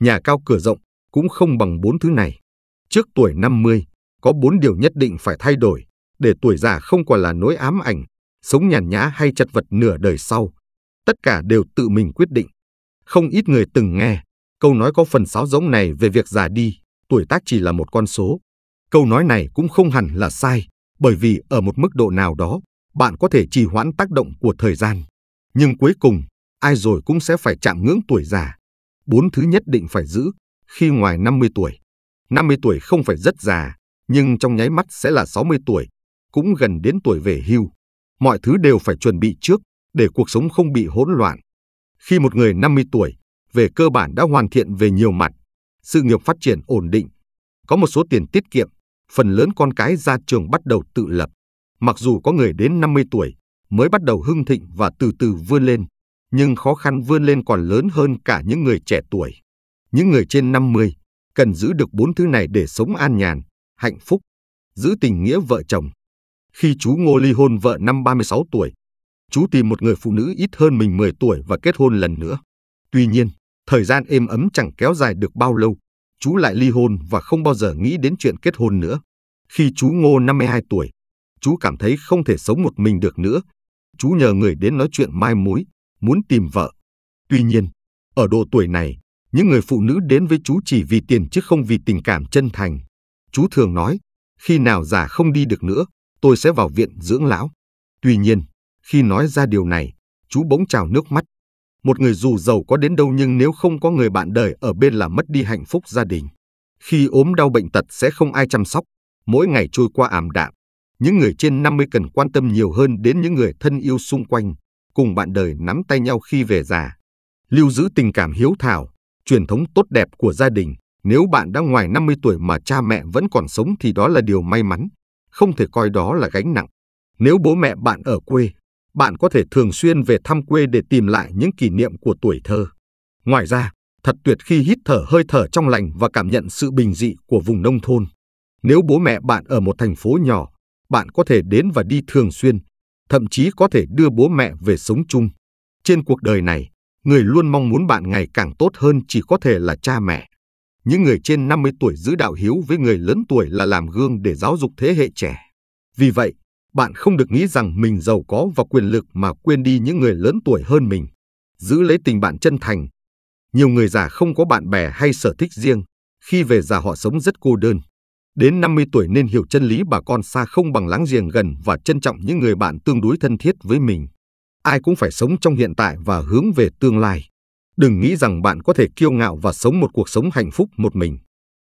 nhà cao cửa rộng cũng không bằng bốn thứ này. Trước tuổi 50, có bốn điều nhất định phải thay đổi, để tuổi già không còn là nỗi ám ảnh, sống nhàn nhã hay chật vật nửa đời sau. Tất cả đều tự mình quyết định. Không ít người từng nghe, câu nói có phần sáo rỗng này về việc già đi, tuổi tác chỉ là một con số. Câu nói này cũng không hẳn là sai, bởi vì ở một mức độ nào đó, bạn có thể trì hoãn tác động của thời gian. Nhưng cuối cùng, ai rồi cũng sẽ phải chạm ngưỡng tuổi già bốn thứ nhất định phải giữ khi ngoài 50 tuổi. 50 tuổi không phải rất già, nhưng trong nháy mắt sẽ là 60 tuổi, cũng gần đến tuổi về hưu. Mọi thứ đều phải chuẩn bị trước để cuộc sống không bị hỗn loạn. Khi một người 50 tuổi, về cơ bản đã hoàn thiện về nhiều mặt, sự nghiệp phát triển ổn định, có một số tiền tiết kiệm, phần lớn con cái ra trường bắt đầu tự lập. Mặc dù có người đến 50 tuổi mới bắt đầu hưng thịnh và từ từ vươn lên, nhưng khó khăn vươn lên còn lớn hơn cả những người trẻ tuổi. Những người trên 50 cần giữ được bốn thứ này để sống an nhàn, hạnh phúc, giữ tình nghĩa vợ chồng. Khi chú Ngô ly hôn vợ năm 36 tuổi, chú tìm một người phụ nữ ít hơn mình 10 tuổi và kết hôn lần nữa. Tuy nhiên, thời gian êm ấm chẳng kéo dài được bao lâu, chú lại ly hôn và không bao giờ nghĩ đến chuyện kết hôn nữa. Khi chú Ngô 52 tuổi, chú cảm thấy không thể sống một mình được nữa. Chú nhờ người đến nói chuyện mai mối, muốn tìm vợ. Tuy nhiên, ở độ tuổi này, những người phụ nữ đến với chú chỉ vì tiền chứ không vì tình cảm chân thành. Chú thường nói, khi nào già không đi được nữa, tôi sẽ vào viện dưỡng lão. Tuy nhiên, khi nói ra điều này, chú bỗng trào nước mắt. Một người dù giàu có đến đâu nhưng nếu không có người bạn đời ở bên là mất đi hạnh phúc gia đình. Khi ốm đau bệnh tật sẽ không ai chăm sóc, mỗi ngày trôi qua ảm đạm. Những người trên 50 cần quan tâm nhiều hơn đến những người thân yêu xung quanh cùng bạn đời nắm tay nhau khi về già, lưu giữ tình cảm hiếu thảo, truyền thống tốt đẹp của gia đình. Nếu bạn đã ngoài 50 tuổi mà cha mẹ vẫn còn sống thì đó là điều may mắn, không thể coi đó là gánh nặng. Nếu bố mẹ bạn ở quê, bạn có thể thường xuyên về thăm quê để tìm lại những kỷ niệm của tuổi thơ. Ngoài ra, thật tuyệt khi hít thở hơi thở trong lành và cảm nhận sự bình dị của vùng nông thôn. Nếu bố mẹ bạn ở một thành phố nhỏ, bạn có thể đến và đi thường xuyên, thậm chí có thể đưa bố mẹ về sống chung. Trên cuộc đời này, người luôn mong muốn bạn ngày càng tốt hơn chỉ có thể là cha mẹ. Những người trên 50 tuổi giữ đạo hiếu với người lớn tuổi là làm gương để giáo dục thế hệ trẻ. Vì vậy, bạn không được nghĩ rằng mình giàu có và quyền lực mà quên đi những người lớn tuổi hơn mình. Giữ lấy tình bạn chân thành. Nhiều người già không có bạn bè hay sở thích riêng, khi về già họ sống rất cô đơn. Đến 50 tuổi nên hiểu chân lý bà con xa không bằng láng giềng gần và trân trọng những người bạn tương đối thân thiết với mình. Ai cũng phải sống trong hiện tại và hướng về tương lai. Đừng nghĩ rằng bạn có thể kiêu ngạo và sống một cuộc sống hạnh phúc một mình.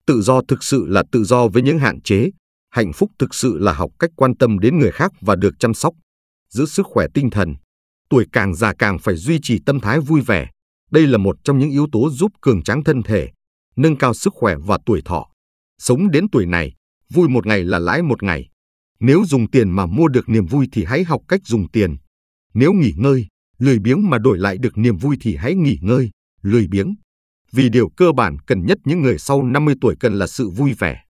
Tự do thực sự là tự do với những hạn chế. Hạnh phúc thực sự là học cách quan tâm đến người khác và được chăm sóc. Giữ sức khỏe tinh thần. Tuổi càng già càng phải duy trì tâm thái vui vẻ. Đây là một trong những yếu tố giúp cường tráng thân thể, nâng cao sức khỏe và tuổi thọ. Sống đến tuổi này, vui một ngày là lãi một ngày. Nếu dùng tiền mà mua được niềm vui thì hãy học cách dùng tiền. Nếu nghỉ ngơi, lười biếng mà đổi lại được niềm vui thì hãy nghỉ ngơi, lười biếng. Vì điều cơ bản cần nhất những người sau 50 tuổi cần là sự vui vẻ.